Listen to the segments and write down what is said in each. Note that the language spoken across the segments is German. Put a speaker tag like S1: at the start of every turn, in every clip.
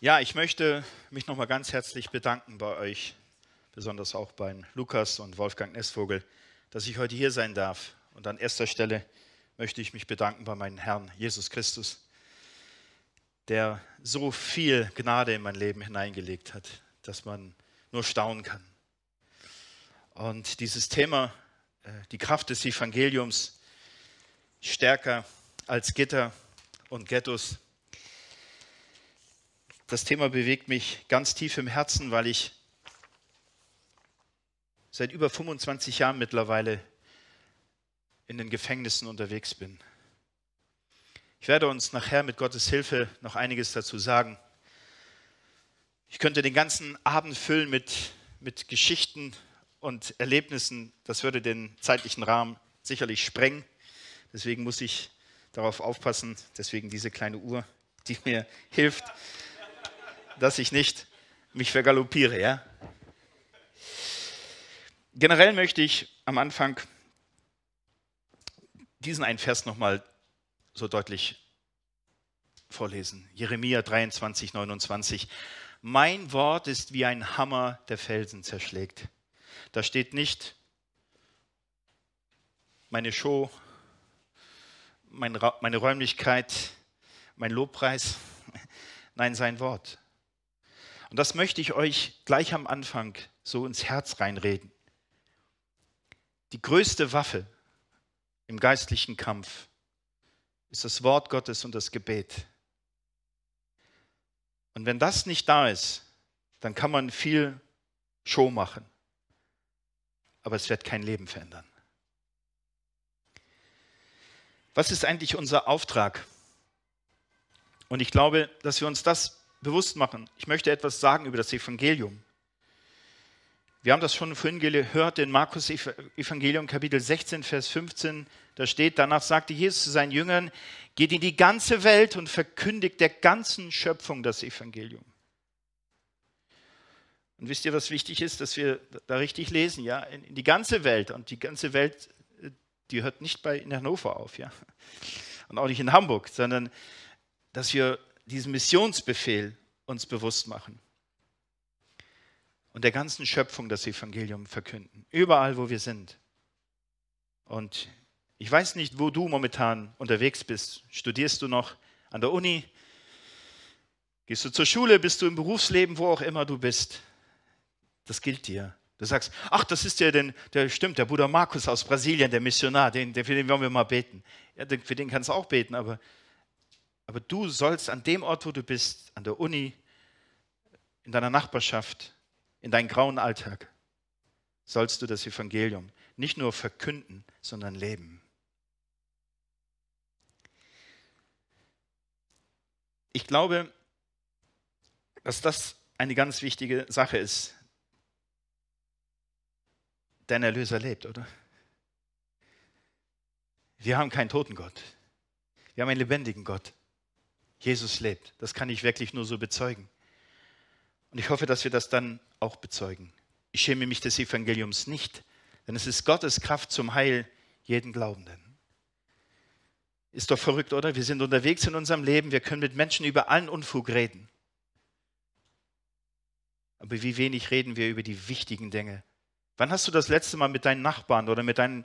S1: Ja, ich möchte mich nochmal ganz herzlich bedanken bei euch, besonders auch bei Lukas und Wolfgang Nessvogel, dass ich heute hier sein darf. Und an erster Stelle möchte ich mich bedanken bei meinem Herrn Jesus Christus, der so viel Gnade in mein Leben hineingelegt hat, dass man nur staunen kann. Und dieses Thema, äh, die Kraft des Evangeliums, stärker als Gitter und Ghettos, das Thema bewegt mich ganz tief im Herzen, weil ich seit über 25 Jahren mittlerweile in den Gefängnissen unterwegs bin. Ich werde uns nachher mit Gottes Hilfe noch einiges dazu sagen. Ich könnte den ganzen Abend füllen mit, mit Geschichten und Erlebnissen. Das würde den zeitlichen Rahmen sicherlich sprengen. Deswegen muss ich darauf aufpassen. Deswegen diese kleine Uhr, die mir hilft, dass ich nicht mich vergaloppiere. Ja? Generell möchte ich am Anfang diesen einen Vers nochmal so deutlich vorlesen. Jeremia 23, 29. Mein Wort ist wie ein Hammer, der Felsen zerschlägt. Da steht nicht meine Show, meine Räumlichkeit, mein Lobpreis. Nein, sein Wort. Und das möchte ich euch gleich am Anfang so ins Herz reinreden. Die größte Waffe im geistlichen Kampf ist das Wort Gottes und das Gebet. Und wenn das nicht da ist, dann kann man viel Show machen, aber es wird kein Leben verändern. Was ist eigentlich unser Auftrag? Und ich glaube, dass wir uns das bewusst machen. Ich möchte etwas sagen über das Evangelium. Wir haben das schon vorhin gehört in Markus Evangelium Kapitel 16, Vers 15. Da steht, danach sagte Jesus zu seinen Jüngern, geht in die ganze Welt und verkündigt der ganzen Schöpfung das Evangelium. Und wisst ihr, was wichtig ist, dass wir da richtig lesen, ja, in die ganze Welt. Und die ganze Welt, äh, die hört nicht bei, in Hannover auf, ja. Und auch nicht in Hamburg, sondern dass wir diesen Missionsbefehl uns bewusst machen und der ganzen Schöpfung das Evangelium verkünden, überall wo wir sind. Und ich weiß nicht, wo du momentan unterwegs bist. Studierst du noch an der Uni? Gehst du zur Schule? Bist du im Berufsleben, wo auch immer du bist? Das gilt dir. Du sagst, ach, das ist ja denn, der stimmt, der Bruder Markus aus Brasilien, der Missionar, den, den, für den wollen wir mal beten. Ja, für den kannst du auch beten, aber aber du sollst an dem Ort, wo du bist, an der Uni, in deiner Nachbarschaft, in deinem grauen Alltag, sollst du das Evangelium nicht nur verkünden, sondern leben. Ich glaube, dass das eine ganz wichtige Sache ist. Dein Erlöser lebt, oder? Wir haben keinen toten Gott. Wir haben einen lebendigen Gott. Jesus lebt. Das kann ich wirklich nur so bezeugen. Und ich hoffe, dass wir das dann auch bezeugen. Ich schäme mich des Evangeliums nicht, denn es ist Gottes Kraft zum Heil jeden Glaubenden. Ist doch verrückt, oder? Wir sind unterwegs in unserem Leben, wir können mit Menschen über allen Unfug reden. Aber wie wenig reden wir über die wichtigen Dinge? Wann hast du das letzte Mal mit deinen Nachbarn oder mit deinen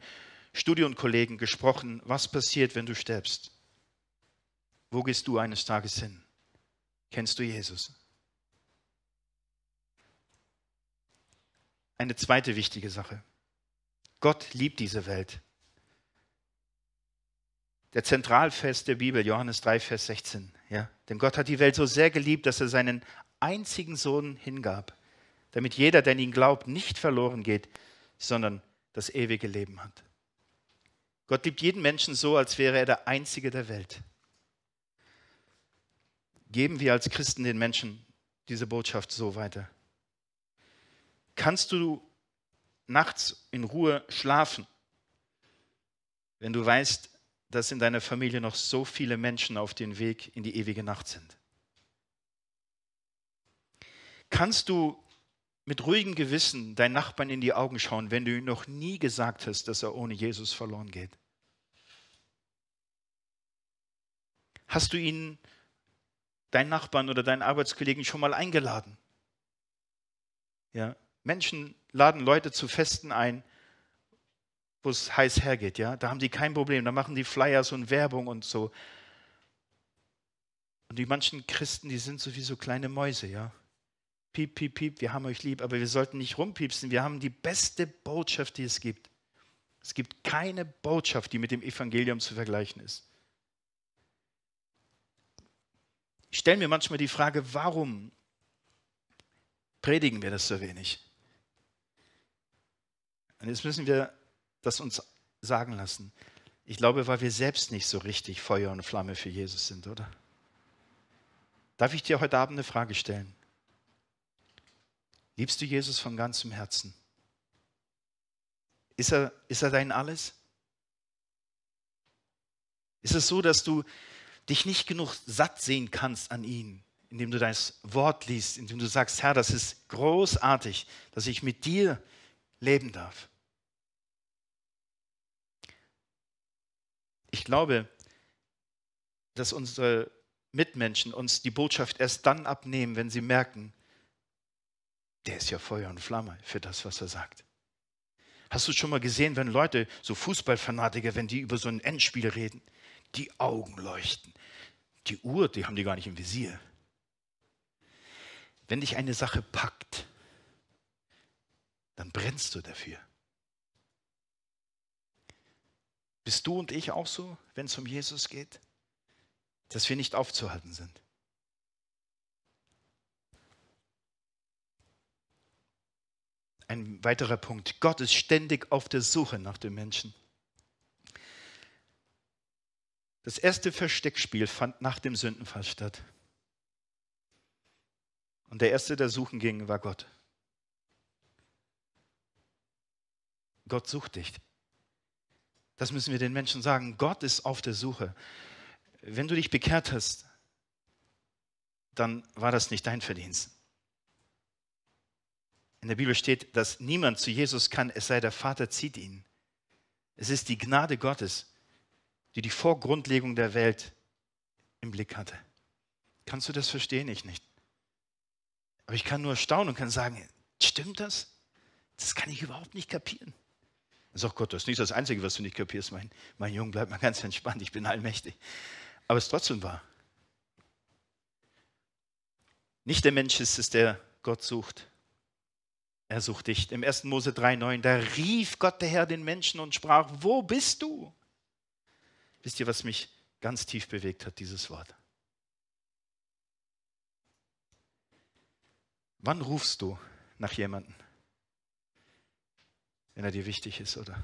S1: Studienkollegen gesprochen, was passiert, wenn du stirbst? Wo gehst du eines Tages hin? Kennst du Jesus? Eine zweite wichtige Sache. Gott liebt diese Welt. Der Zentralvers der Bibel, Johannes 3, Vers 16. Ja? Denn Gott hat die Welt so sehr geliebt, dass er seinen einzigen Sohn hingab, damit jeder, der an ihn glaubt, nicht verloren geht, sondern das ewige Leben hat. Gott liebt jeden Menschen so, als wäre er der Einzige der Welt. Geben wir als Christen den Menschen diese Botschaft so weiter? Kannst du nachts in Ruhe schlafen, wenn du weißt, dass in deiner Familie noch so viele Menschen auf dem Weg in die ewige Nacht sind? Kannst du mit ruhigem Gewissen deinen Nachbarn in die Augen schauen, wenn du ihm noch nie gesagt hast, dass er ohne Jesus verloren geht? Hast du ihn deinen Nachbarn oder deinen Arbeitskollegen schon mal eingeladen? Ja, Menschen laden Leute zu Festen ein, wo es heiß hergeht, ja. Da haben die kein Problem, da machen die Flyers und Werbung und so. Und die manchen Christen, die sind so wie so kleine Mäuse, ja. Piep, piep, piep, wir haben euch lieb, aber wir sollten nicht rumpiepsen. Wir haben die beste Botschaft, die es gibt. Es gibt keine Botschaft, die mit dem Evangelium zu vergleichen ist. Ich stelle mir manchmal die Frage, warum predigen wir das so wenig? Und jetzt müssen wir das uns sagen lassen. Ich glaube, weil wir selbst nicht so richtig Feuer und Flamme für Jesus sind, oder? Darf ich dir heute Abend eine Frage stellen? Liebst du Jesus von ganzem Herzen? Ist er, ist er dein Alles? Ist es so, dass du dich nicht genug satt sehen kannst an ihnen, indem du dein Wort liest, indem du sagst, Herr, das ist großartig, dass ich mit dir leben darf. Ich glaube, dass unsere Mitmenschen uns die Botschaft erst dann abnehmen, wenn sie merken, der ist ja Feuer und Flamme für das, was er sagt. Hast du schon mal gesehen, wenn Leute, so Fußballfanatiker, wenn die über so ein Endspiel reden, die Augen leuchten. Die Uhr, die haben die gar nicht im Visier. Wenn dich eine Sache packt, dann brennst du dafür. Bist du und ich auch so, wenn es um Jesus geht, dass wir nicht aufzuhalten sind? Ein weiterer Punkt. Gott ist ständig auf der Suche nach dem Menschen. Das erste Versteckspiel fand nach dem Sündenfall statt. Und der erste, der suchen ging, war Gott. Gott sucht dich. Das müssen wir den Menschen sagen. Gott ist auf der Suche. Wenn du dich bekehrt hast, dann war das nicht dein Verdienst. In der Bibel steht, dass niemand zu Jesus kann, es sei der Vater zieht ihn. Es ist die Gnade Gottes die die Vorgrundlegung der Welt im Blick hatte. Kannst du das verstehen? Ich nicht. Aber ich kann nur staunen und kann sagen, stimmt das? Das kann ich überhaupt nicht kapieren. Dann sagt Gott, das ist nicht das Einzige, was du nicht kapierst, mein, mein Junge, bleib mal ganz entspannt, ich bin allmächtig. Aber es ist trotzdem wahr. Nicht der Mensch ist es, der Gott sucht. Er sucht dich. Im 1. Mose 3,9, da rief Gott der Herr den Menschen und sprach, wo bist du? Wisst ihr, was mich ganz tief bewegt hat, dieses Wort? Wann rufst du nach jemandem, wenn er dir wichtig ist, oder?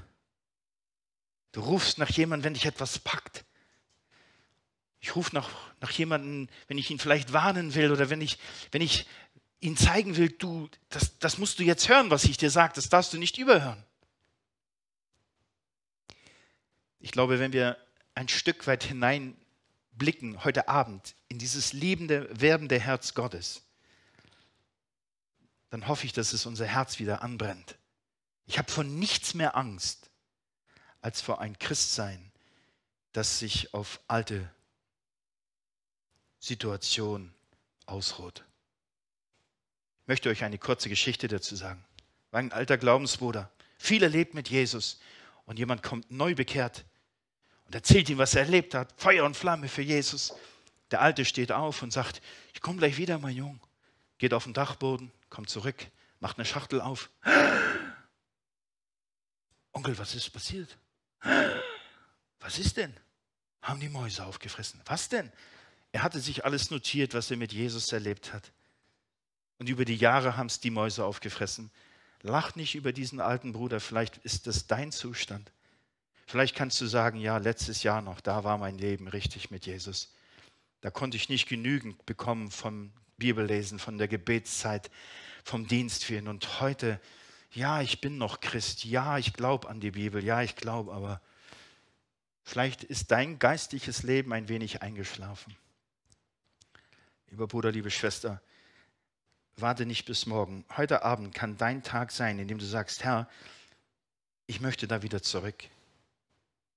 S1: Du rufst nach jemandem, wenn dich etwas packt. Ich rufe nach, nach jemandem, wenn ich ihn vielleicht warnen will oder wenn ich, wenn ich ihn zeigen will, du, das, das musst du jetzt hören, was ich dir sage, das darfst du nicht überhören. Ich glaube, wenn wir ein Stück weit hineinblicken heute Abend in dieses liebende, werbende Herz Gottes, dann hoffe ich, dass es unser Herz wieder anbrennt. Ich habe vor nichts mehr Angst als vor ein Christsein, das sich auf alte Situationen ausruht. Ich möchte euch eine kurze Geschichte dazu sagen. Mein alter Glaubensbruder. Viel erlebt mit Jesus und jemand kommt neu bekehrt und erzählt ihm, was er erlebt hat. Feuer und Flamme für Jesus. Der Alte steht auf und sagt, ich komme gleich wieder, mein Jung. Geht auf den Dachboden, kommt zurück, macht eine Schachtel auf. Onkel, was ist passiert? Was ist denn? Haben die Mäuse aufgefressen. Was denn? Er hatte sich alles notiert, was er mit Jesus erlebt hat. Und über die Jahre haben es die Mäuse aufgefressen. Lach nicht über diesen alten Bruder, vielleicht ist das dein Zustand. Vielleicht kannst du sagen, ja, letztes Jahr noch, da war mein Leben richtig mit Jesus. Da konnte ich nicht genügend bekommen vom Bibellesen, von der Gebetszeit, vom Dienst für ihn. Und heute, ja, ich bin noch Christ, ja, ich glaube an die Bibel, ja, ich glaube, aber vielleicht ist dein geistliches Leben ein wenig eingeschlafen. Lieber Bruder, liebe Schwester, warte nicht bis morgen. Heute Abend kann dein Tag sein, in dem du sagst, Herr, ich möchte da wieder zurück.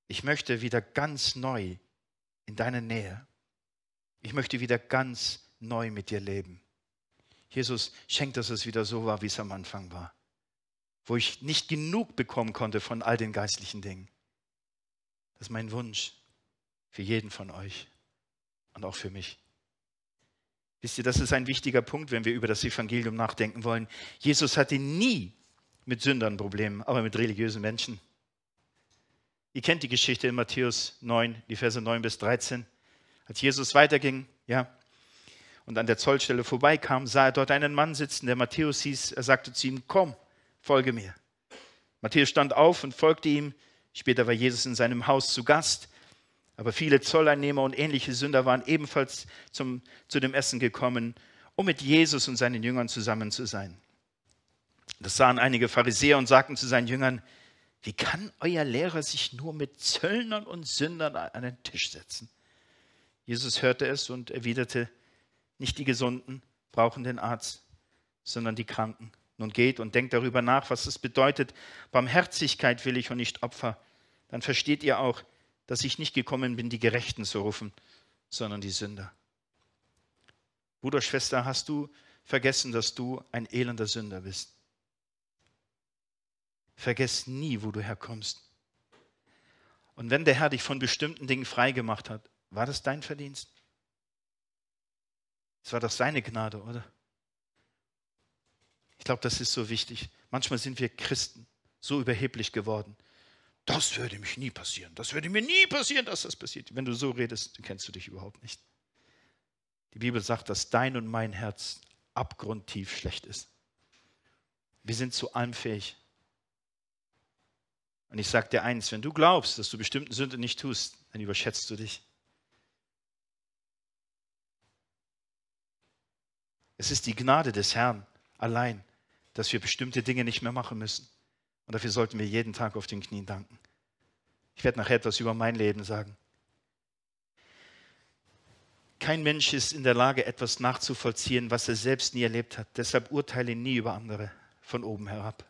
S1: Ich möchte wieder ganz neu in deine Nähe. Ich möchte wieder ganz neu mit dir leben. Jesus, schenkt, dass es wieder so war, wie es am Anfang war, wo ich nicht genug bekommen konnte von all den geistlichen Dingen. Das ist mein Wunsch für jeden von euch und auch für mich. Wisst ihr, das ist ein wichtiger Punkt, wenn wir über das Evangelium nachdenken wollen. Jesus hatte nie mit Sündern Probleme, aber mit religiösen Menschen. Ihr kennt die Geschichte in Matthäus 9, die Verse 9 bis 13. Als Jesus weiterging, ja, und an der Zollstelle vorbeikam, sah er dort einen Mann sitzen, der Matthäus hieß. Er sagte zu ihm, komm, folge mir. Matthäus stand auf und folgte ihm. Später war Jesus in seinem Haus zu Gast. Aber viele Zolleinnehmer und ähnliche Sünder waren ebenfalls zum, zu dem Essen gekommen, um mit Jesus und seinen Jüngern zusammen zu sein. Das sahen einige Pharisäer und sagten zu seinen Jüngern, wie kann euer Lehrer sich nur mit Zöllnern und Sündern an den Tisch setzen? Jesus hörte es und erwiderte, nicht die Gesunden brauchen den Arzt, sondern die Kranken. Nun geht und denkt darüber nach, was es bedeutet. Barmherzigkeit will ich und nicht Opfer. Dann versteht ihr auch, dass ich nicht gekommen bin, die Gerechten zu rufen, sondern die Sünder. Bruder, Schwester, hast du vergessen, dass du ein elender Sünder bist? Vergiss nie, wo du herkommst. Und wenn der Herr dich von bestimmten Dingen freigemacht hat, war das dein Verdienst? Es war doch seine Gnade, oder? Ich glaube, das ist so wichtig. Manchmal sind wir Christen so überheblich geworden. Das würde mich nie passieren. Das würde mir nie passieren, dass das passiert. Wenn du so redest, kennst du dich überhaupt nicht. Die Bibel sagt, dass dein und mein Herz abgrundtief schlecht ist. Wir sind zu allem fähig. Und ich sage dir eins, wenn du glaubst, dass du bestimmten Sünden nicht tust, dann überschätzt du dich. Es ist die Gnade des Herrn allein, dass wir bestimmte Dinge nicht mehr machen müssen. Und dafür sollten wir jeden Tag auf den Knien danken. Ich werde nachher etwas über mein Leben sagen. Kein Mensch ist in der Lage, etwas nachzuvollziehen, was er selbst nie erlebt hat. Deshalb urteile nie über andere von oben herab.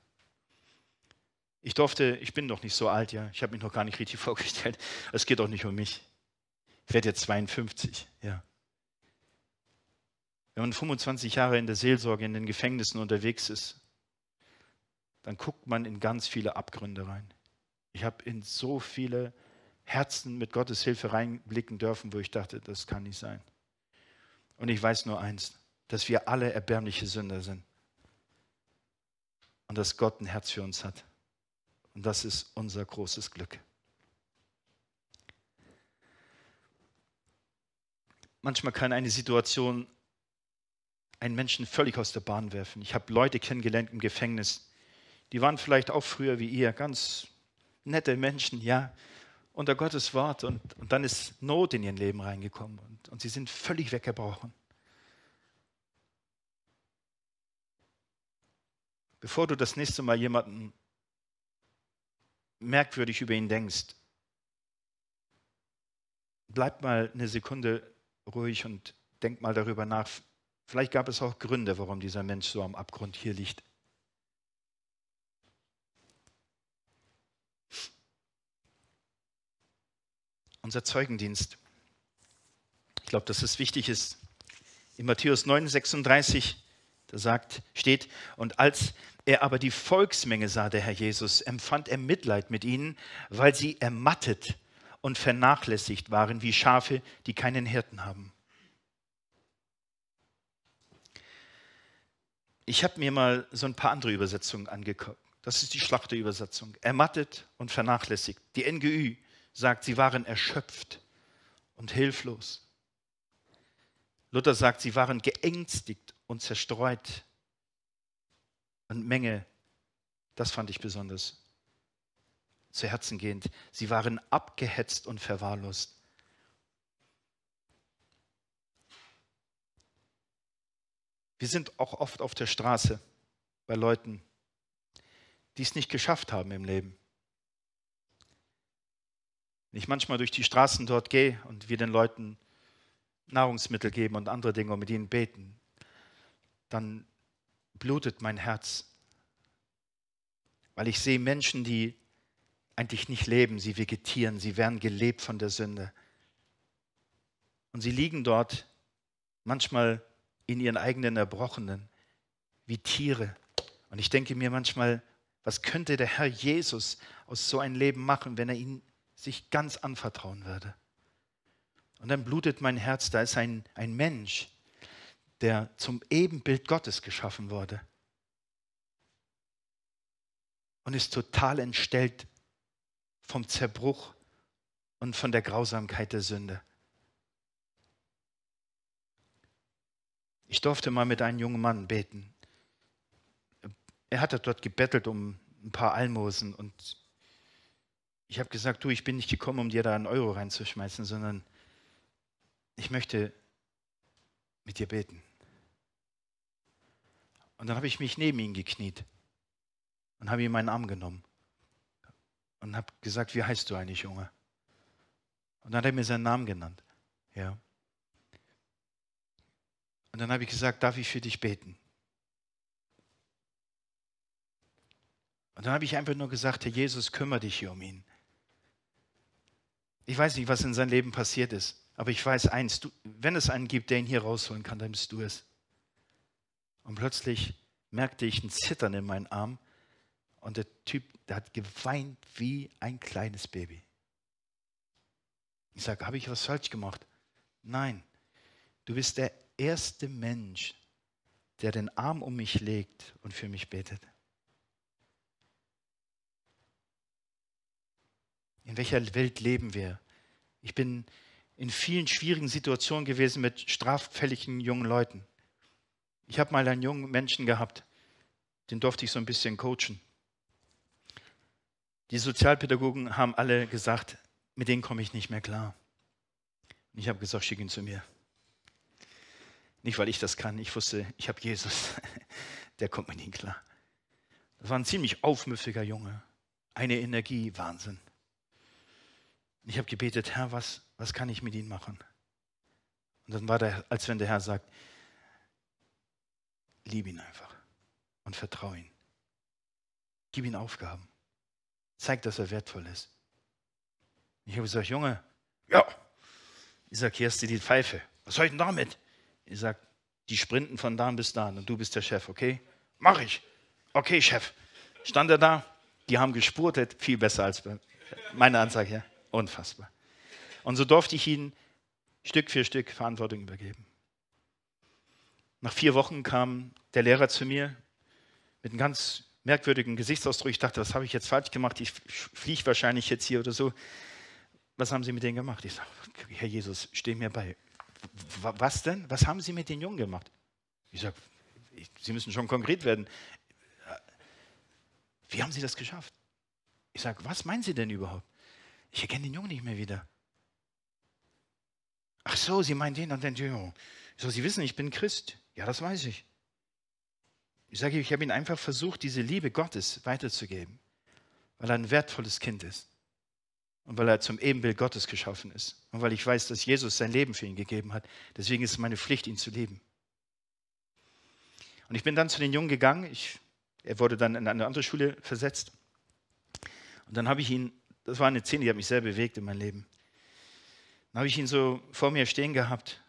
S1: Ich durfte, ich bin noch nicht so alt, ja. Ich habe mich noch gar nicht richtig vorgestellt. Also es geht doch nicht um mich. Ich werde jetzt 52, ja. Wenn man 25 Jahre in der Seelsorge, in den Gefängnissen unterwegs ist, dann guckt man in ganz viele Abgründe rein. Ich habe in so viele Herzen mit Gottes Hilfe reinblicken dürfen, wo ich dachte, das kann nicht sein. Und ich weiß nur eins, dass wir alle erbärmliche Sünder sind und dass Gott ein Herz für uns hat. Und das ist unser großes Glück. Manchmal kann eine Situation einen Menschen völlig aus der Bahn werfen. Ich habe Leute kennengelernt im Gefängnis, die waren vielleicht auch früher wie ihr, ganz nette Menschen, ja, unter Gottes Wort. Und, und dann ist Not in ihr Leben reingekommen und, und sie sind völlig weggebrochen. Bevor du das nächste Mal jemanden merkwürdig über ihn denkst, bleib mal eine Sekunde ruhig und denk mal darüber nach. Vielleicht gab es auch Gründe, warum dieser Mensch so am Abgrund hier liegt. Unser Zeugendienst. Ich glaube, dass es wichtig ist. In Matthäus 9, 36, da sagt, steht, und als er aber die Volksmenge sah, der Herr Jesus, empfand er Mitleid mit ihnen, weil sie ermattet und vernachlässigt waren wie Schafe, die keinen Hirten haben. Ich habe mir mal so ein paar andere Übersetzungen angeguckt. Das ist die Schlachterübersetzung. Ermattet und vernachlässigt. Die NGÜ sagt, sie waren erschöpft und hilflos. Luther sagt, sie waren geängstigt und zerstreut und Menge, das fand ich besonders zu Herzen gehend. Sie waren abgehetzt und verwahrlost. Wir sind auch oft auf der Straße bei Leuten, die es nicht geschafft haben im Leben. Wenn ich manchmal durch die Straßen dort gehe und wir den Leuten Nahrungsmittel geben und andere Dinge und mit ihnen beten, dann blutet mein Herz, weil ich sehe Menschen, die eigentlich nicht leben, sie vegetieren, sie werden gelebt von der Sünde. Und sie liegen dort manchmal in ihren eigenen Erbrochenen, wie Tiere. Und ich denke mir manchmal, was könnte der Herr Jesus aus so einem Leben machen, wenn er ihn sich ganz anvertrauen würde? Und dann blutet mein Herz, da ist ein, ein Mensch, der zum Ebenbild Gottes geschaffen wurde. Und ist total entstellt vom Zerbruch und von der Grausamkeit der Sünde. Ich durfte mal mit einem jungen Mann beten. Er hatte dort gebettelt um ein paar Almosen und ich habe gesagt, du, ich bin nicht gekommen, um dir da einen Euro reinzuschmeißen, sondern ich möchte mit dir beten. Und dann habe ich mich neben ihn gekniet und habe ihm meinen Arm genommen und habe gesagt, wie heißt du eigentlich, Junge? Und dann hat er mir seinen Namen genannt. Ja. Und dann habe ich gesagt, darf ich für dich beten? Und dann habe ich einfach nur gesagt, Herr Jesus, kümmere dich hier um ihn. Ich weiß nicht, was in seinem Leben passiert ist, aber ich weiß eins, du, wenn es einen gibt, der ihn hier rausholen kann, dann bist du es. Und plötzlich merkte ich ein Zittern in meinen Arm und der Typ, der hat geweint wie ein kleines Baby. Ich sage, habe ich was falsch gemacht? Nein, du bist der erste Mensch, der den Arm um mich legt und für mich betet. In welcher Welt leben wir? Ich bin in vielen schwierigen Situationen gewesen mit straffälligen jungen Leuten. Ich habe mal einen jungen Menschen gehabt, den durfte ich so ein bisschen coachen. Die Sozialpädagogen haben alle gesagt, mit denen komme ich nicht mehr klar. Und ich habe gesagt, schick ihn zu mir. Nicht, weil ich das kann, ich wusste, ich habe Jesus, der kommt mit ihnen klar. Das war ein ziemlich aufmüffiger Junge, eine Energie, Wahnsinn. Und ich habe gebetet, Herr, was, was kann ich mit ihnen machen? Und dann war der, als wenn der Herr sagt, Liebe ihn einfach und vertraue ihm. Gib ihm Aufgaben. Zeig, dass er wertvoll ist. Ich habe gesagt, Junge, ja. Ich sage, hier hast du die Pfeife. Was soll ich denn damit? Ich sage, die sprinten von da bis da und du bist der Chef, okay? Mach ich. Okay, Chef. Stand er da, die haben gespurtet, viel besser als bei meiner Ansage, ja. Unfassbar. Und so durfte ich ihnen Stück für Stück Verantwortung übergeben. Nach vier Wochen kam der Lehrer zu mir mit einem ganz merkwürdigen Gesichtsausdruck. Ich dachte, was habe ich jetzt falsch gemacht? Ich fliege wahrscheinlich jetzt hier oder so. Was haben Sie mit denen gemacht? Ich sage, Herr Jesus, steh mir bei. Was denn? Was haben Sie mit den Jungen gemacht? Ich sage, Sie müssen schon konkret werden. Wie haben Sie das geschafft? Ich sage, was meinen Sie denn überhaupt? Ich erkenne den Jungen nicht mehr wieder. Ach so, Sie meinen den und den Jungen. So, Sie wissen, ich bin Christ. Ja, das weiß ich. Ich sage, ich habe ihn einfach versucht, diese Liebe Gottes weiterzugeben, weil er ein wertvolles Kind ist und weil er zum Ebenbild Gottes geschaffen ist und weil ich weiß, dass Jesus sein Leben für ihn gegeben hat. Deswegen ist es meine Pflicht, ihn zu lieben. Und ich bin dann zu den Jungen gegangen. Ich, er wurde dann in eine andere Schule versetzt. Und dann habe ich ihn, das war eine Szene, die hat mich sehr bewegt in meinem Leben. Dann habe ich ihn so vor mir stehen gehabt.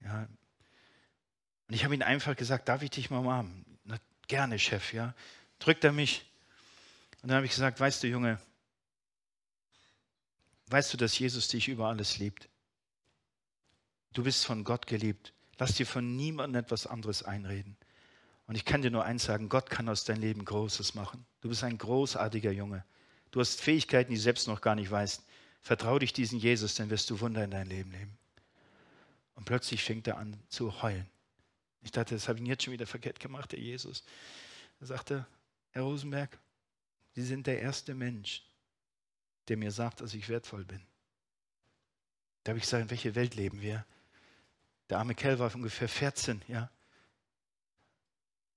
S1: Ja, und ich habe ihm einfach gesagt, darf ich dich mal umarmen? Na, gerne, Chef, ja. Drückt er mich. Und dann habe ich gesagt, weißt du, Junge, weißt du, dass Jesus dich über alles liebt? Du bist von Gott geliebt. Lass dir von niemandem etwas anderes einreden. Und ich kann dir nur eins sagen, Gott kann aus deinem Leben Großes machen. Du bist ein großartiger Junge. Du hast Fähigkeiten, die du selbst noch gar nicht weißt. Vertraue dich diesem Jesus, dann wirst du Wunder in dein Leben nehmen. Und plötzlich fängt er an zu heulen. Ich dachte, das habe ich jetzt schon wieder verkehrt gemacht, der Jesus. Er sagte, Herr Rosenberg, Sie sind der erste Mensch, der mir sagt, dass ich wertvoll bin. Da habe ich gesagt, in welche Welt leben wir? Der arme Kerl war ungefähr 14, ja.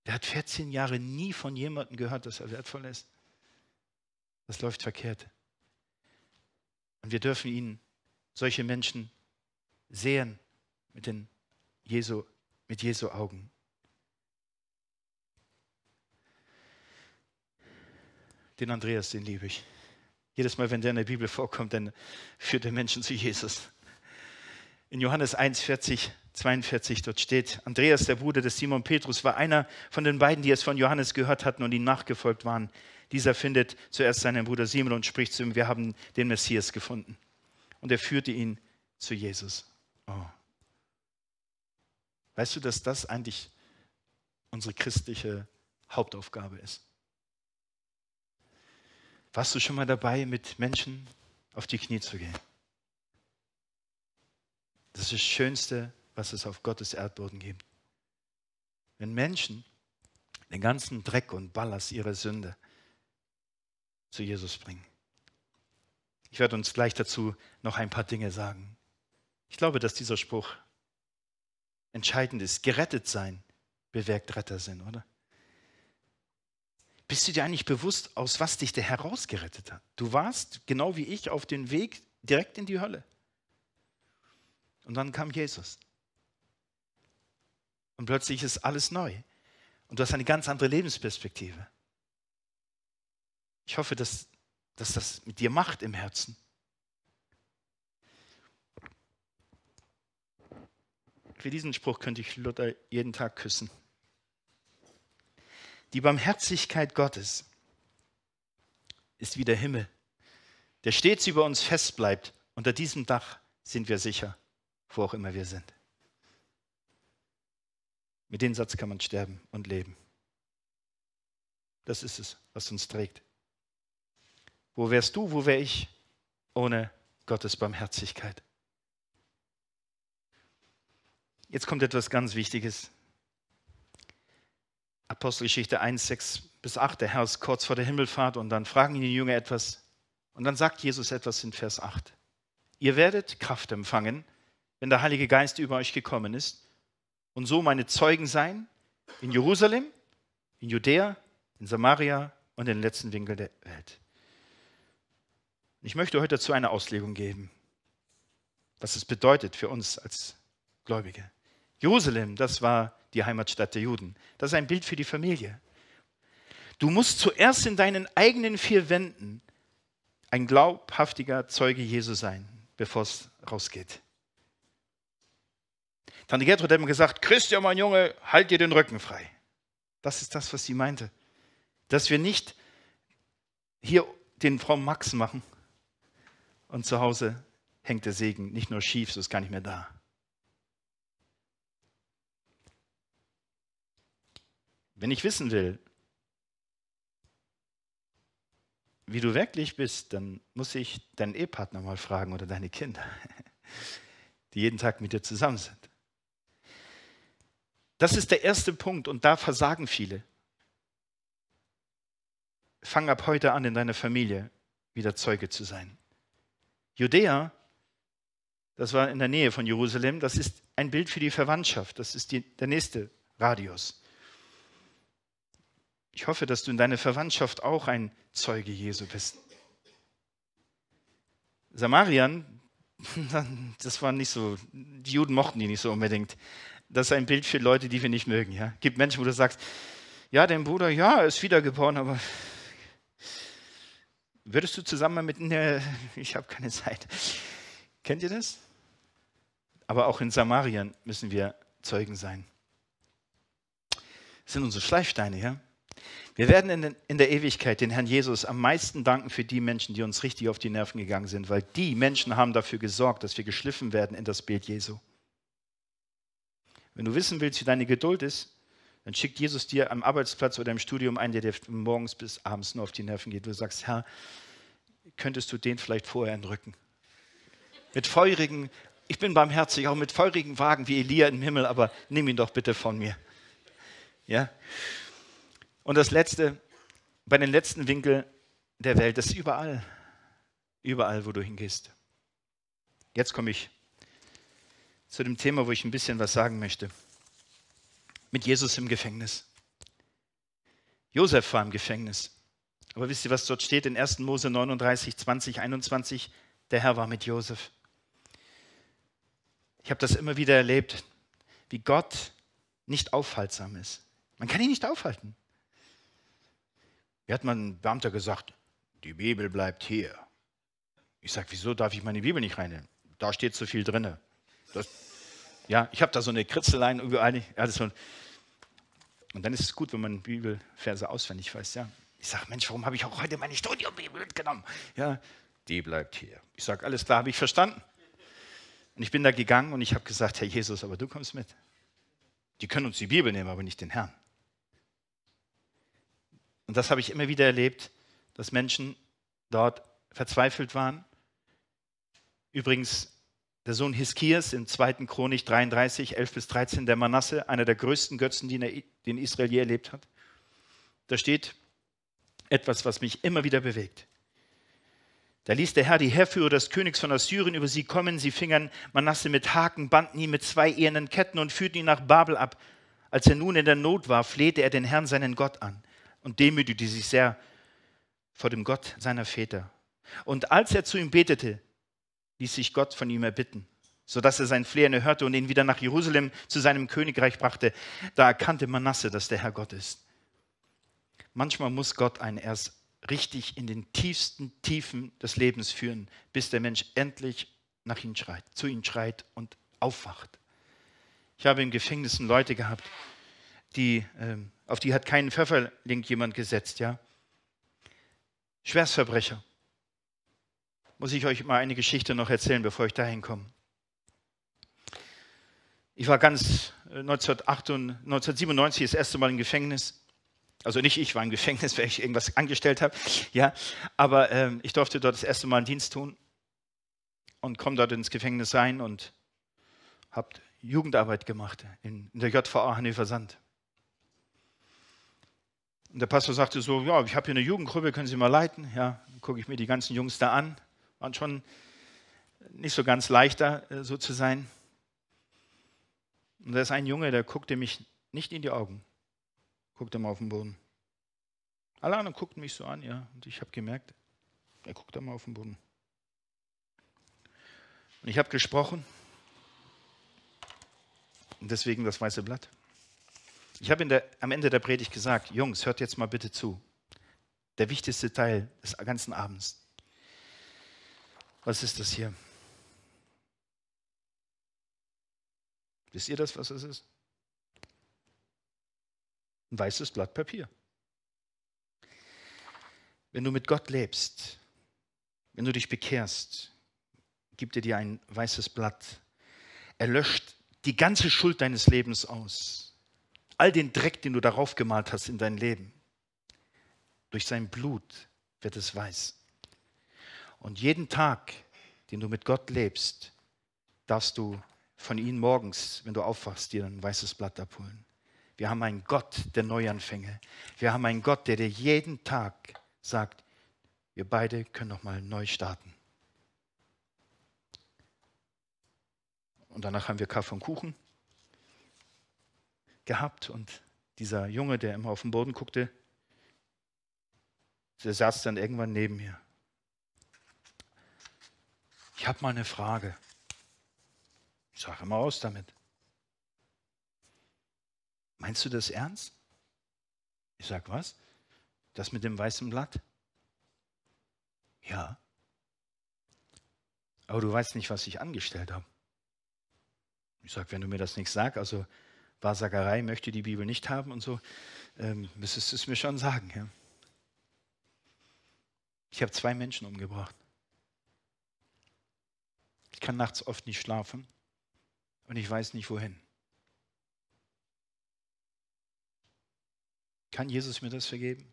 S1: Der hat 14 Jahre nie von jemandem gehört, dass er wertvoll ist. Das läuft verkehrt. Und wir dürfen ihn, solche Menschen, sehen mit den Jesu mit Jesu Augen. Den Andreas, den liebe ich. Jedes Mal, wenn der in der Bibel vorkommt, dann führt der Menschen zu Jesus. In Johannes 1, 40, 42 dort steht, Andreas, der Bruder des Simon Petrus, war einer von den beiden, die es von Johannes gehört hatten und ihm nachgefolgt waren. Dieser findet zuerst seinen Bruder Simon und spricht zu ihm, wir haben den Messias gefunden. Und er führte ihn zu Jesus. Oh. Weißt du, dass das eigentlich unsere christliche Hauptaufgabe ist? Warst du schon mal dabei, mit Menschen auf die Knie zu gehen? Das ist das Schönste, was es auf Gottes Erdboden gibt. Wenn Menschen den ganzen Dreck und Ballast ihrer Sünde zu Jesus bringen. Ich werde uns gleich dazu noch ein paar Dinge sagen. Ich glaube, dass dieser Spruch entscheidend ist. Gerettet sein bewirkt Rettersinn, oder? Bist du dir eigentlich bewusst, aus was dich der herausgerettet hat? Du warst, genau wie ich, auf dem Weg direkt in die Hölle. Und dann kam Jesus. Und plötzlich ist alles neu. Und du hast eine ganz andere Lebensperspektive. Ich hoffe, dass, dass das mit dir macht im Herzen. Für diesen Spruch könnte ich Luther jeden Tag küssen. Die Barmherzigkeit Gottes ist wie der Himmel, der stets über uns fest bleibt. Unter diesem Dach sind wir sicher, wo auch immer wir sind. Mit dem Satz kann man sterben und leben. Das ist es, was uns trägt. Wo wärst du, wo wäre ich ohne Gottes Barmherzigkeit? Jetzt kommt etwas ganz Wichtiges. Apostelgeschichte 1, 6 bis 8, der Herr ist kurz vor der Himmelfahrt und dann fragen ihn die Jünger etwas. Und dann sagt Jesus etwas in Vers 8. Ihr werdet Kraft empfangen, wenn der Heilige Geist über euch gekommen ist und so meine Zeugen sein in Jerusalem, in Judäa, in Samaria und in den letzten Winkel der Welt. Ich möchte heute dazu eine Auslegung geben, was es bedeutet für uns als Gläubige. Jerusalem, das war die Heimatstadt der Juden. Das ist ein Bild für die Familie. Du musst zuerst in deinen eigenen vier Wänden ein glaubhaftiger Zeuge Jesu sein, bevor es rausgeht. Tante Gertrud hat mir gesagt, Christian, mein Junge, halt dir den Rücken frei. Das ist das, was sie meinte. Dass wir nicht hier den Frau Max machen und zu Hause hängt der Segen nicht nur schief, so ist gar nicht mehr da. Wenn ich wissen will, wie du wirklich bist, dann muss ich deinen Ehepartner mal fragen oder deine Kinder, die jeden Tag mit dir zusammen sind. Das ist der erste Punkt und da versagen viele. Fang ab heute an, in deiner Familie wieder Zeuge zu sein. Judäa, das war in der Nähe von Jerusalem, das ist ein Bild für die Verwandtschaft, das ist die, der nächste Radius. Ich hoffe, dass du in deiner Verwandtschaft auch ein Zeuge Jesu bist. Samarian, das war nicht so, die Juden mochten die nicht so unbedingt. Das ist ein Bild für Leute, die wir nicht mögen. Ja? Es gibt Menschen, wo du sagst, ja, dein Bruder, ja, ist wiedergeboren, aber würdest du zusammen mit, ne, ich habe keine Zeit. Kennt ihr das? Aber auch in Samarien müssen wir Zeugen sein. Das sind unsere Schleifsteine, ja? Wir werden in, den, in, der Ewigkeit den Herrn Jesus am meisten danken für die Menschen, die uns richtig auf die Nerven gegangen sind, weil die Menschen haben dafür gesorgt, dass wir geschliffen werden in das Bild Jesu. Wenn du wissen willst, wie deine Geduld ist, dann schickt Jesus dir am Arbeitsplatz oder im Studium einen, der dir morgens bis abends nur auf die Nerven geht, wo du sagst, Herr, könntest du den vielleicht vorher entrücken? Mit feurigen, ich bin barmherzig, auch mit feurigen Wagen wie Elia im Himmel, aber nimm ihn doch bitte von mir. Ja? Und das letzte, bei den letzten Winkel der Welt, das ist überall. Überall, wo du hingehst. Jetzt komme ich zu dem Thema, wo ich ein bisschen was sagen möchte. Mit Jesus im Gefängnis. Josef war im Gefängnis. Aber wisst ihr, was dort steht in 1. Mose 39, 20, 21? Der Herr war mit Josef. Ich habe das immer wieder erlebt, wie Gott nicht aufhaltsam ist. Man kann ihn nicht aufhalten. Wie hat mein Beamter gesagt, die Bibel bleibt hier. Ich sage, wieso darf ich meine Bibel nicht reinnehmen? Da steht zu viel drin. ja, ich habe da so eine Kritzelein überall. Und dann ist es gut, wenn man Bibelverse auswendig weiß. Ja. Ich sage, Mensch, warum habe ich auch heute meine Studiobibel mitgenommen? Ja, die bleibt hier. Ich sage, alles klar, habe ich verstanden. Und ich bin da gegangen und ich habe gesagt, Herr Jesus, aber du kommst mit. Die können uns die Bibel nehmen, aber nicht den Herrn und das habe ich immer wieder erlebt, dass Menschen dort verzweifelt waren. Übrigens, der Sohn Hiskias im 2. Chronik 33, 11 bis 13, der Manasse, einer der größten Götzen, den Israel je erlebt hat. Da steht etwas, was mich immer wieder bewegt. Da ließ der Herr die Heerführer des Königs von Assyrien über sie kommen, sie fingern Manasse mit Haken, banden ihn mit zwei ehernen Ketten und führten ihn nach Babel ab. Als er nun in der Not war, flehte er den Herrn seinen Gott an und demütigte sich sehr vor dem Gott seiner Väter. Und als er zu ihm betete, ließ sich Gott von ihm erbitten, sodass er sein Flehen erhörte und ihn wieder nach Jerusalem zu seinem Königreich brachte. Da erkannte Manasse, dass der Herr Gott ist. Manchmal muss Gott einen erst richtig in den tiefsten Tiefen des Lebens führen, bis der Mensch endlich nach ihm schreit, zu ihm schreit und aufwacht. Ich habe im Gefängnis Leute gehabt, die ähm, auf die hat keinen Pfefferlink jemand gesetzt, ja? Schwerstverbrecher. Muss ich euch mal eine Geschichte noch erzählen, bevor ich dahin komme. Ich war ganz 1997 äh, das erste Mal im Gefängnis. Also nicht ich war im Gefängnis, weil ich irgendwas angestellt habe, ja. Aber ähm, ich durfte dort das erste Mal einen Dienst tun und komme dort ins Gefängnis rein und habe Jugendarbeit gemacht in, in der JVA Hannover Sand. Und der Pastor sagte so, ja, ich habe hier eine Jugendgruppe, können Sie mal leiten? Ja, gucke ich mir die ganzen Jungs da an. Waren schon nicht so ganz leichter, äh, so zu sein. Und da ist ein Junge, der guckte mich nicht in die Augen, guckte mal auf den Boden. Alle anderen guckten mich so an, ja. Und ich habe gemerkt, er guckt mal auf den Boden. Und ich habe gesprochen. Und deswegen das weiße Blatt. Ich habe der, am Ende der Predigt gesagt, Jungs, hört jetzt mal bitte zu. Der wichtigste Teil des ganzen Abends. Was ist das hier? Wisst ihr das, was es ist? Ein weißes Blatt Papier. Wenn du mit Gott lebst, wenn du dich bekehrst, gibt er dir ein weißes Blatt. Er löscht die ganze Schuld deines Lebens aus all den Dreck, den du darauf gemalt hast in dein Leben. Durch sein Blut wird es weiß. Und jeden Tag, den du mit Gott lebst, darfst du von ihm morgens, wenn du aufwachst, dir ein weißes Blatt abholen. Wir haben einen Gott der Neuanfänge. Wir haben einen Gott, der dir jeden Tag sagt, wir beide können nochmal neu starten. Und danach haben wir Kaffee und Kuchen gehabt und dieser Junge, der immer auf den Boden guckte, der saß dann irgendwann neben mir. Ich habe mal eine Frage. Ich sage immer aus damit. Meinst du das ernst? Ich sage, was? Das mit dem weißen Blatt? Ja. Aber du weißt nicht, was ich angestellt habe. Ich sage, wenn du mir das nicht sagst, also Wahrsagerei möchte die Bibel nicht haben und so, ähm, müsstest du es mir schon sagen. Ja? Ich habe zwei Menschen umgebracht. Ich kann nachts oft nicht schlafen und ich weiß nicht wohin. Kann Jesus mir das vergeben?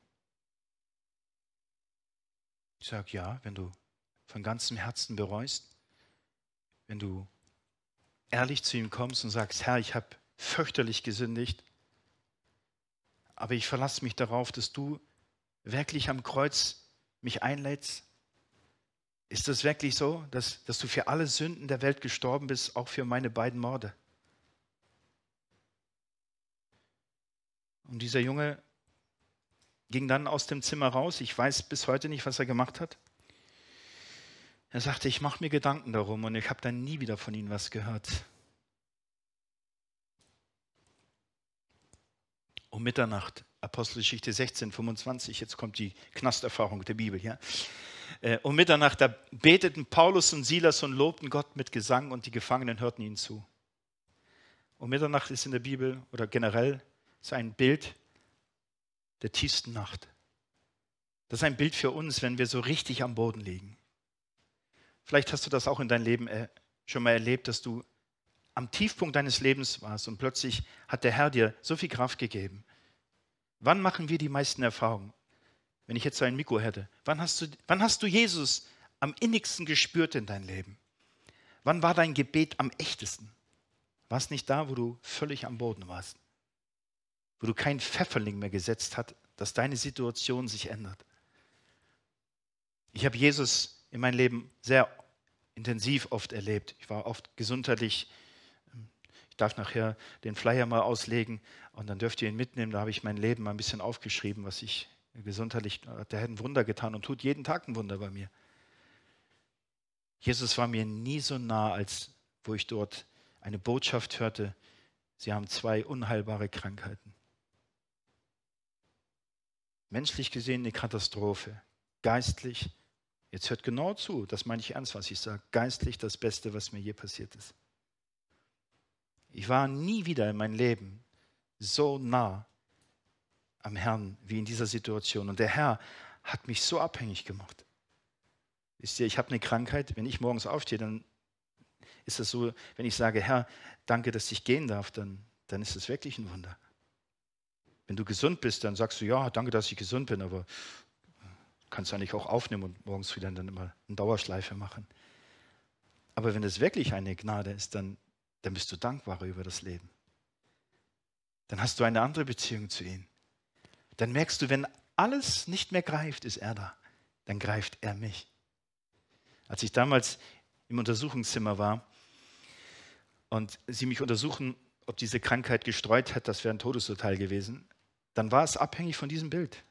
S1: Ich sage ja, wenn du von ganzem Herzen bereust, wenn du ehrlich zu ihm kommst und sagst, Herr, ich habe fürchterlich gesündigt, aber ich verlasse mich darauf, dass du wirklich am Kreuz mich einlädst. Ist das wirklich so, dass, dass du für alle Sünden der Welt gestorben bist, auch für meine beiden Morde? Und dieser Junge ging dann aus dem Zimmer raus. Ich weiß bis heute nicht, was er gemacht hat. Er sagte, ich mache mir Gedanken darum und ich habe dann nie wieder von ihm was gehört. um Mitternacht. Apostelgeschichte 16, 25, jetzt kommt die Knasterfahrung der Bibel. Ja? Äh, um Mitternacht, da beteten Paulus und Silas und lobten Gott mit Gesang und die Gefangenen hörten ihnen zu. Um Mitternacht ist in der Bibel oder generell ist ein Bild der tiefsten Nacht. Das ist ein Bild für uns, wenn wir so richtig am Boden liegen. Vielleicht hast du das auch in deinem Leben äh, schon mal erlebt, dass du am Tiefpunkt deines Lebens warst und plötzlich hat der Herr dir so viel Kraft gegeben. Wann machen wir die meisten Erfahrungen? Wenn ich jetzt so ein Mikro hätte, wann hast du, wann hast du Jesus am innigsten gespürt in dein Leben? Wann war dein Gebet am echtesten? War es nicht da, wo du völlig am Boden warst? Wo du keinen Pfefferling mehr gesetzt hast, dass deine Situation sich ändert? Ich habe Jesus in meinem Leben sehr intensiv oft erlebt. Ich war oft gesundheitlich ich darf nachher den Flyer mal auslegen und dann dürft ihr ihn mitnehmen. Da habe ich mein Leben mal ein bisschen aufgeschrieben, was ich gesundheitlich, der hat ein Wunder getan und tut jeden Tag ein Wunder bei mir. Jesus war mir nie so nah, als wo ich dort eine Botschaft hörte, sie haben zwei unheilbare Krankheiten. Menschlich gesehen eine Katastrophe, geistlich, jetzt hört genau zu, das meine ich ernst, was ich sage, geistlich das Beste, was mir je passiert ist. Ich war nie wieder in meinem Leben so nah am Herrn wie in dieser Situation. Und der Herr hat mich so abhängig gemacht. Wisst ihr, ich habe eine Krankheit. Wenn ich morgens aufstehe, dann ist es so, wenn ich sage, Herr, danke, dass ich gehen darf, dann, dann ist es wirklich ein Wunder. Wenn du gesund bist, dann sagst du, ja, danke, dass ich gesund bin, aber kannst du eigentlich auch aufnehmen und morgens wieder dann immer eine Dauerschleife machen. Aber wenn es wirklich eine Gnade ist, dann dann bist du dankbarer über das Leben. Dann hast du eine andere Beziehung zu ihm. Dann merkst du, wenn alles nicht mehr greift, ist er da. Dann greift er mich. Als ich damals im Untersuchungszimmer war und sie mich untersuchen, ob diese Krankheit gestreut hat, das wäre ein Todesurteil gewesen, dann war es abhängig von diesem Bild.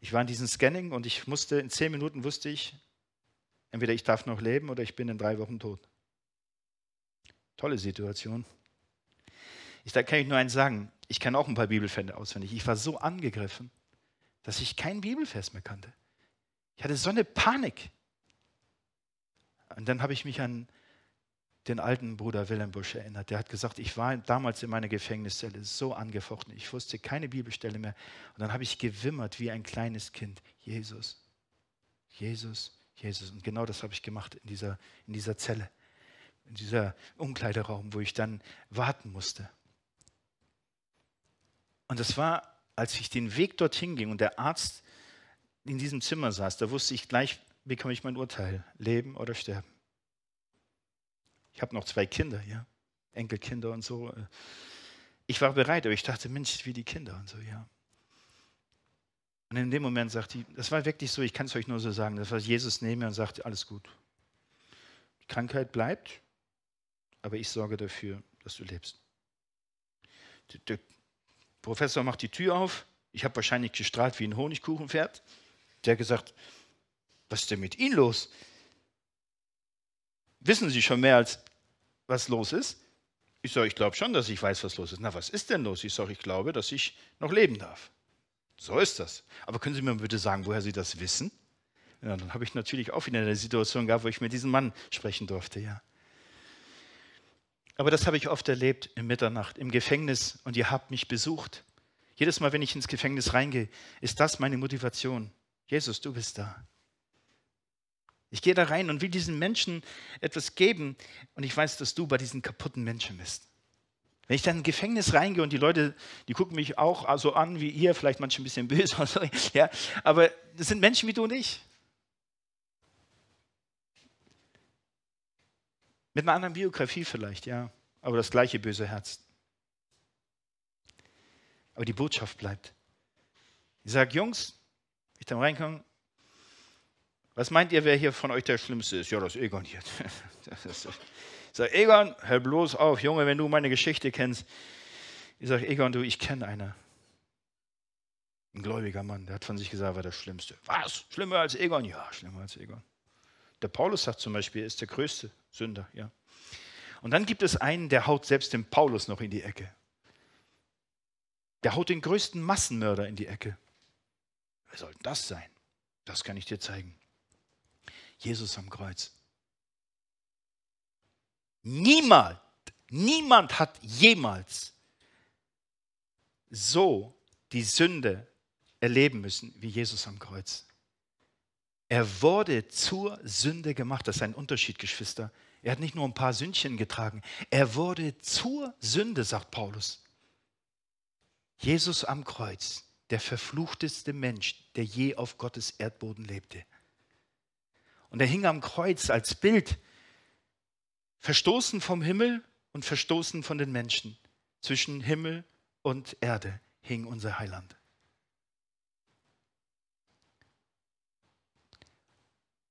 S1: Ich war in diesem Scanning und ich musste, in zehn Minuten wusste ich, entweder ich darf noch leben oder ich bin in drei Wochen tot. Tolle Situation. Ich, da kann ich nur eins sagen, ich kann auch ein paar Bibelfände auswendig. Ich war so angegriffen, dass ich kein Bibelfest mehr kannte. Ich hatte so eine Panik. Und dann habe ich mich an den alten Bruder Wilhelm Busch erinnert. Der hat gesagt, ich war damals in meiner Gefängniszelle so angefochten. Ich wusste keine Bibelstelle mehr. Und dann habe ich gewimmert wie ein kleines Kind. Jesus, Jesus, Jesus. Und genau das habe ich gemacht in dieser, in dieser Zelle in dieser Umkleideraum, wo ich dann warten musste. Und das war, als ich den Weg dorthin ging und der Arzt in diesem Zimmer saß, da wusste ich gleich, bekomme ich mein Urteil, leben oder sterben. Ich habe noch zwei Kinder, ja, Enkelkinder und so. Ich war bereit, aber ich dachte, Mensch, wie die Kinder und so, ja. Und in dem Moment sagt die, das war wirklich so, ich kann es euch nur so sagen, das war Jesus neben mir und sagt, alles gut. Die Krankheit bleibt, aber ich sorge dafür, dass du lebst. Der Professor macht die Tür auf. Ich habe wahrscheinlich gestrahlt wie ein Honigkuchenpferd. Der hat gesagt, was ist denn mit Ihnen los? Wissen Sie schon mehr als was los ist? Ich sage, ich glaube schon, dass ich weiß, was los ist. Na, was ist denn los? Ich sage, ich glaube, dass ich noch leben darf. So ist das. Aber können Sie mir bitte sagen, woher Sie das wissen? Ja, dann habe ich natürlich auch wieder eine Situation gehabt, wo ich mit diesem Mann sprechen durfte, ja. Aber das habe ich oft erlebt in Mitternacht, im Gefängnis und ihr habt mich besucht. Jedes Mal, wenn ich ins Gefängnis reingehe, ist das meine Motivation. Jesus, du bist da. Ich gehe da rein und will diesen Menschen etwas geben und ich weiß, dass du bei diesen kaputten Menschen bist. Wenn ich dann ins Gefängnis reingehe und die Leute, die gucken mich auch so an wie ihr, vielleicht manche ein bisschen böse, ja, aber das sind Menschen wie du und ich. Mit einer anderen Biografie vielleicht, ja, aber das gleiche böse Herz. Aber die Botschaft bleibt. Ich sage, Jungs, ich dann reinkomme, was meint ihr, wer hier von euch der Schlimmste ist? Ja, das ist Egon hier. ich sage, Egon, hör bloß auf, Junge, wenn du meine Geschichte kennst. Ich sage, Egon, du, ich kenne einer. Ein gläubiger Mann, der hat von sich gesagt, war der Schlimmste. Was? Schlimmer als Egon? Ja, schlimmer als Egon. Der Paulus sagt zum Beispiel, er ist der Größte. Sünder, ja. Und dann gibt es einen, der haut selbst den Paulus noch in die Ecke. Der haut den größten Massenmörder in die Ecke. Wer soll das sein? Das kann ich dir zeigen. Jesus am Kreuz. Niemand, niemand hat jemals so die Sünde erleben müssen wie Jesus am Kreuz. Er wurde zur Sünde gemacht. Das ist ein Unterschied, Geschwister. Er hat nicht nur ein paar Sündchen getragen, er wurde zur Sünde, sagt Paulus. Jesus am Kreuz, der verfluchteste Mensch, der je auf Gottes Erdboden lebte. Und er hing am Kreuz als Bild, verstoßen vom Himmel und verstoßen von den Menschen. Zwischen Himmel und Erde hing unser Heiland.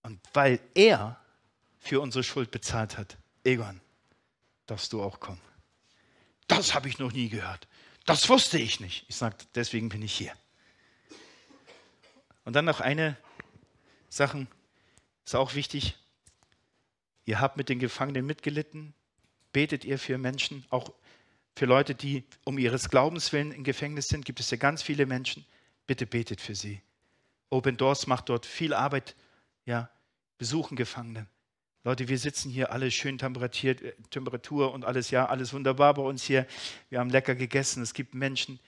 S1: Und weil er für unsere Schuld bezahlt hat. Egon, darfst du auch kommen. Das habe ich noch nie gehört. Das wusste ich nicht. Ich sagte, deswegen bin ich hier. Und dann noch eine Sache, ist auch wichtig. Ihr habt mit den Gefangenen mitgelitten. Betet ihr für Menschen, auch für Leute, die um ihres Glaubens willen im Gefängnis sind, gibt es ja ganz viele Menschen. Bitte betet für sie. Open Doors macht dort viel Arbeit, ja, besuchen Gefangene. Leute, wir sitzen hier alle schön temperatiert, äh, Temperatur und alles, ja, alles wunderbar bei uns hier. Wir haben lecker gegessen. Es gibt Menschen,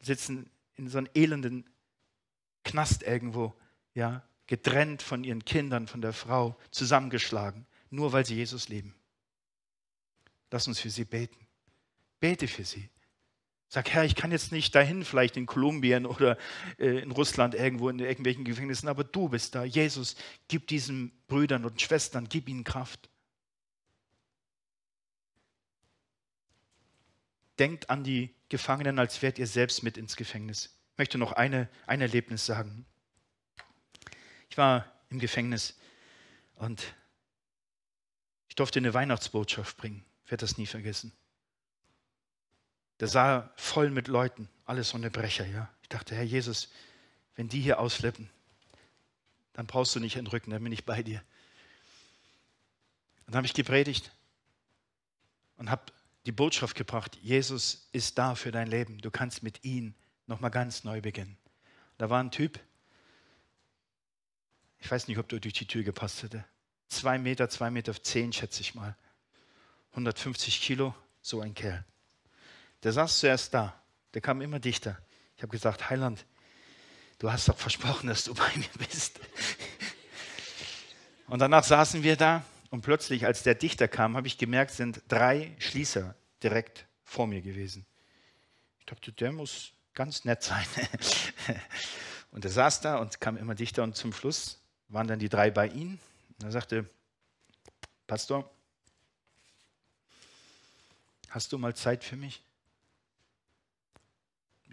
S1: die sitzen in so einem elenden Knast irgendwo, ja, getrennt von ihren Kindern, von der Frau, zusammengeschlagen, nur weil sie Jesus lieben. Lass uns für sie beten. Bete für sie. Sag, Herr, ich kann jetzt nicht dahin, vielleicht in Kolumbien oder äh, in Russland irgendwo in irgendwelchen Gefängnissen, aber du bist da. Jesus, gib diesen Brüdern und Schwestern, gib ihnen Kraft. Denkt an die Gefangenen, als wärt ihr selbst mit ins Gefängnis. Ich möchte noch eine, ein Erlebnis sagen. Ich war im Gefängnis und ich durfte eine Weihnachtsbotschaft bringen. Ich werde das nie vergessen. Der sah voll mit Leuten, alles ohne Brecher, ja. Ich dachte, Herr Jesus, wenn die hier ausflippen, dann brauchst du nicht entrücken, dann bin ich bei dir. Und dann habe ich gepredigt und habe die Botschaft gebracht, Jesus ist da für dein Leben, du kannst mit ihm nochmal ganz neu beginnen. Da war ein Typ, ich weiß nicht, ob der durch die Tür gepasst hätte, zwei Meter, zwei Meter auf zehn schätze ich mal, 150 Kilo, so ein Kerl. Der saß zuerst da, der kam immer dichter. Ich habe gesagt, Heiland, du hast doch versprochen, dass du bei mir bist. Und danach saßen wir da und plötzlich, als der Dichter kam, habe ich gemerkt, sind drei Schließer direkt vor mir gewesen. Ich dachte, der muss ganz nett sein. Und er saß da und kam immer dichter und zum Schluss waren dann die drei bei ihm. Und er sagte, Pastor, hast du mal Zeit für mich?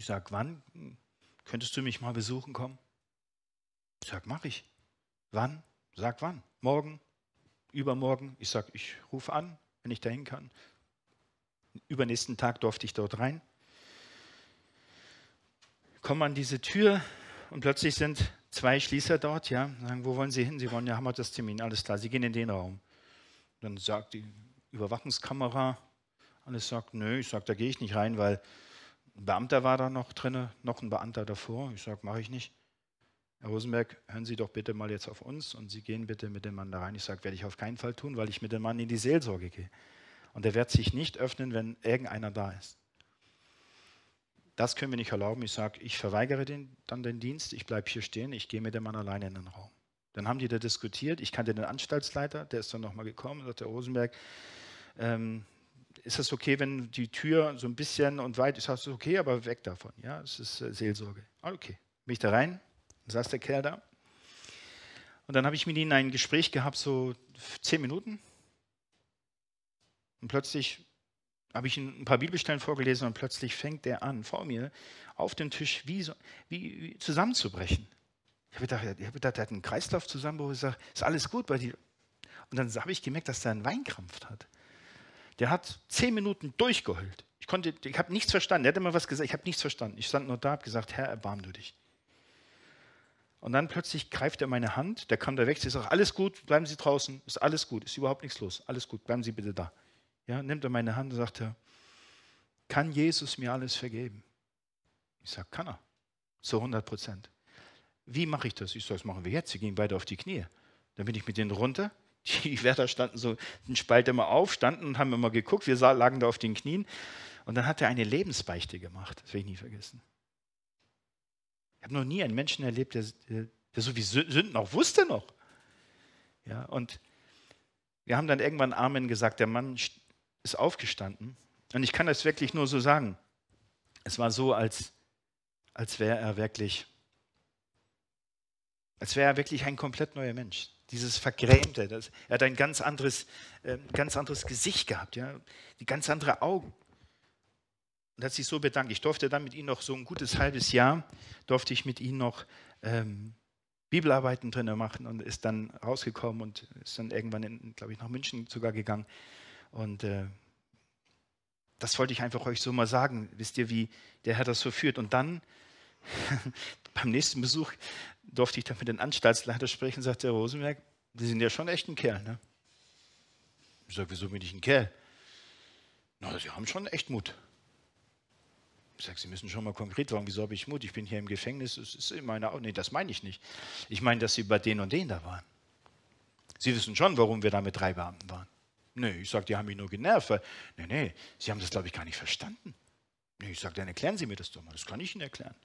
S1: Ich sage, wann könntest du mich mal besuchen kommen? Ich sage, mache ich. Wann? Sag wann. Morgen? Übermorgen? Ich sage, ich rufe an, wenn ich dahin kann. Übernächsten Tag durfte ich dort rein. Komme an diese Tür und plötzlich sind zwei Schließer dort, ja, sagen, wo wollen Sie hin? Sie wollen ja haben wir das termin alles klar, Sie gehen in den Raum. Dann sagt die Überwachungskamera, alles sagt, nö, ich sage, da gehe ich nicht rein, weil ein Beamter war da noch drin, noch ein Beamter davor. Ich sage, mache ich nicht. Herr Rosenberg, hören Sie doch bitte mal jetzt auf uns und Sie gehen bitte mit dem Mann da rein. Ich sage, werde ich auf keinen Fall tun, weil ich mit dem Mann in die Seelsorge gehe. Und er wird sich nicht öffnen, wenn irgendeiner da ist. Das können wir nicht erlauben. Ich sage, ich verweigere den, dann den Dienst, ich bleibe hier stehen, ich gehe mit dem Mann alleine in den Raum. Dann haben die da diskutiert. Ich kannte den Anstaltsleiter, der ist dann nochmal gekommen und sagt, Herr Rosenberg, ähm, ist das okay, wenn die Tür so ein bisschen und weit ist, das okay, aber weg davon. Ja, es ist äh, Seelsorge. Ah, okay, bin ich da rein, dann saß der Kerl da. Und dann habe ich mit ihm ein Gespräch gehabt, so zehn Minuten. Und plötzlich habe ich ihm ein paar Bibelstellen vorgelesen und plötzlich fängt der an, vor mir auf dem Tisch wie, so, wie, wie zusammenzubrechen. Ich habe gedacht, ich hab gedacht, der hat einen Kreislauf zusammen, wo Ich sage, ist alles gut bei dir? Und dann habe ich gemerkt, dass er einen Weinkrampf hat. Der hat zehn Minuten durchgeheult. Ich konnte, ich habe nichts verstanden. Er hat immer was gesagt, ich habe nichts verstanden. Ich stand nur da, habe gesagt, Herr, erbarm du dich. Und dann plötzlich greift er meine Hand, der kam da weg, sie sagt, alles gut, bleiben Sie draußen, ist alles gut, ist überhaupt nichts los, alles gut, bleiben Sie bitte da. Ja, nimmt er meine Hand und sagt, er, kann Jesus mir alles vergeben? Ich sage, kann er, zu 100 Prozent. Wie mache ich das? Ich sage, das machen wir jetzt. sie gehen beide auf die Knie. Dann bin ich mit denen runter, die Wärter standen so einen Spalt immer auf, standen und haben immer geguckt. Wir lagen da auf den Knien. Und dann hat er eine Lebensbeichte gemacht. Das will ich nie vergessen. Ich habe noch nie einen Menschen erlebt, der, der, der so wie Sünden auch wusste noch. Ja, und wir haben dann irgendwann Amen gesagt. Der Mann ist aufgestanden. Und ich kann das wirklich nur so sagen. Es war so, als, als wäre er wirklich, als wäre er wirklich ein komplett neuer Mensch dieses Vergrämte. Das, er hat ein ganz anderes, äh, ganz anderes Gesicht gehabt, ja? die ganz andere Augen. Und hat sich so bedankt. Ich durfte dann mit ihm noch so ein gutes halbes Jahr, durfte ich mit ihm noch ähm, Bibelarbeiten drin machen und ist dann rausgekommen und ist dann irgendwann, glaube ich, nach München sogar gegangen. Und äh, das wollte ich einfach euch so mal sagen. Wisst ihr, wie der Herr das so führt? Und dann Beim nächsten Besuch durfte ich dann mit dem Anstaltsleiter sprechen, sagte der Rosenberg, Sie sind ja schon echt ein Kerl, ne? Ich sage, wieso bin ich ein Kerl? Na, Sie haben schon echt Mut. Ich sage, Sie müssen schon mal konkret sagen, wieso habe ich Mut? Ich bin hier im Gefängnis, es ist in meiner Augen. Nee, das meine ich nicht. Ich meine, dass Sie bei denen und denen da waren. Sie wissen schon, warum wir da mit drei Beamten waren. Nee, ich sage, die haben mich nur genervt. Weil, nee, nee, Sie haben das, glaube ich, gar nicht verstanden. Nee, ich sage, dann erklären Sie mir das doch mal. Das kann ich Ihnen erklären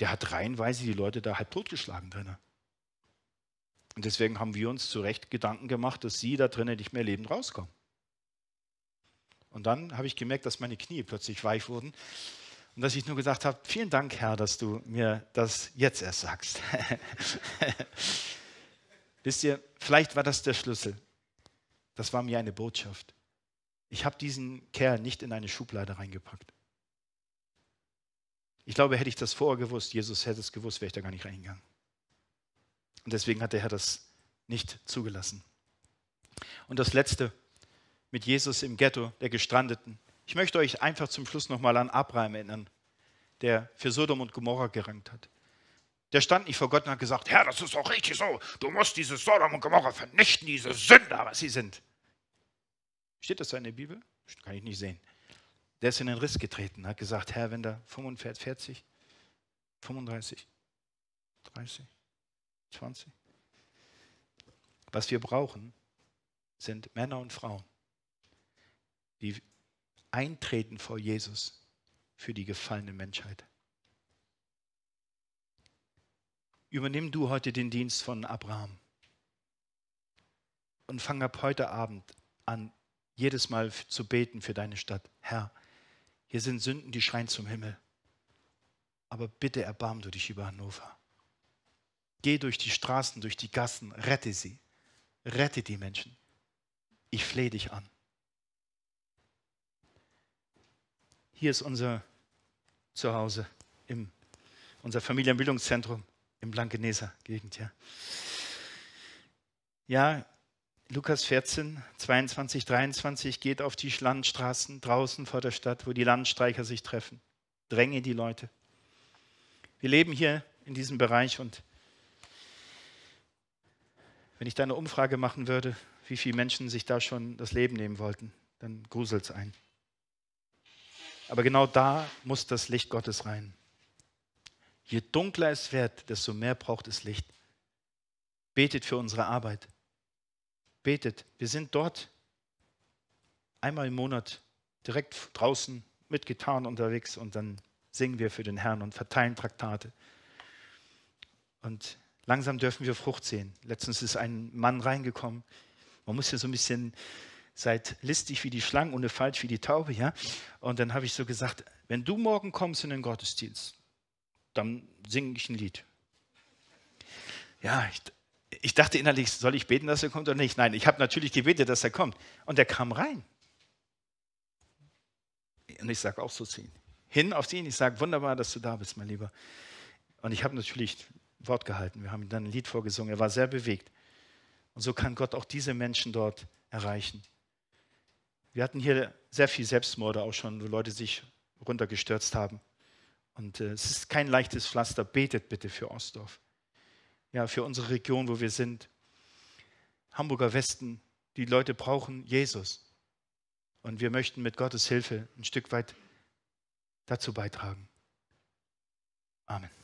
S1: der hat reihenweise die Leute da halb totgeschlagen drin. Und deswegen haben wir uns zu Recht Gedanken gemacht, dass sie da drinnen nicht mehr lebend rauskommen. Und dann habe ich gemerkt, dass meine Knie plötzlich weich wurden und dass ich nur gesagt habe, vielen Dank, Herr, dass du mir das jetzt erst sagst. Wisst ihr, vielleicht war das der Schlüssel. Das war mir eine Botschaft. Ich habe diesen Kerl nicht in eine Schublade reingepackt. Ich glaube, hätte ich das vorher gewusst, Jesus hätte es gewusst, wäre ich da gar nicht reingegangen. Und deswegen hat der Herr das nicht zugelassen. Und das Letzte mit Jesus im Ghetto der Gestrandeten. Ich möchte euch einfach zum Schluss nochmal an Abraham erinnern, der für Sodom und Gomorra gerankt hat. Der stand nicht vor Gott und hat gesagt, Herr, das ist doch richtig so. Du musst diese Sodom und Gomorra vernichten, diese Sünder, was sie sind. Steht das da in der Bibel? Kann ich nicht sehen der ist in den Riss getreten, hat gesagt, Herr, wenn da 45, 35, 30, 20. Was wir brauchen, sind Männer und Frauen, die eintreten vor Jesus für die gefallene Menschheit. Übernimm du heute den Dienst von Abraham und fang ab heute Abend an, jedes Mal zu beten für deine Stadt. Herr, hier sind Sünden, die schreien zum Himmel. Aber bitte erbarm du dich über Hannover. Geh durch die Straßen, durch die Gassen, rette sie. Rette die Menschen. Ich flehe dich an. Hier ist unser Zuhause, im, unser Familienbildungszentrum im Blankeneser Gegend. Ja. ja, Lukas 14, 22, 23 geht auf die Landstraßen draußen vor der Stadt, wo die Landstreicher sich treffen. Dränge die Leute. Wir leben hier in diesem Bereich und wenn ich da eine Umfrage machen würde, wie viele Menschen sich da schon das Leben nehmen wollten, dann gruselt es ein. Aber genau da muss das Licht Gottes rein. Je dunkler es wird, desto mehr braucht es Licht. Betet für unsere Arbeit betet. Wir sind dort einmal im Monat direkt draußen mit Gitarren unterwegs und dann singen wir für den Herrn und verteilen Traktate. Und langsam dürfen wir Frucht sehen. Letztens ist ein Mann reingekommen. Man muss ja so ein bisschen seid listig wie die Schlange ohne falsch wie die Taube, ja? Und dann habe ich so gesagt, wenn du morgen kommst in den Gottesdienst, dann singe ich ein Lied. Ja, ich, ich dachte innerlich, soll ich beten, dass er kommt oder nicht? Nein, ich habe natürlich gebetet, dass er kommt. Und er kam rein. Und ich sage auch so zu ihm, hin auf ihn. Ich sage, wunderbar, dass du da bist, mein Lieber. Und ich habe natürlich Wort gehalten. Wir haben ihm dann ein Lied vorgesungen. Er war sehr bewegt. Und so kann Gott auch diese Menschen dort erreichen. Wir hatten hier sehr viel Selbstmorde auch schon, wo Leute sich runtergestürzt haben. Und äh, es ist kein leichtes Pflaster. Betet bitte für Ostdorf ja, für unsere Region, wo wir sind. Hamburger Westen, die Leute brauchen Jesus. Und wir möchten mit Gottes Hilfe ein Stück weit dazu beitragen. Amen.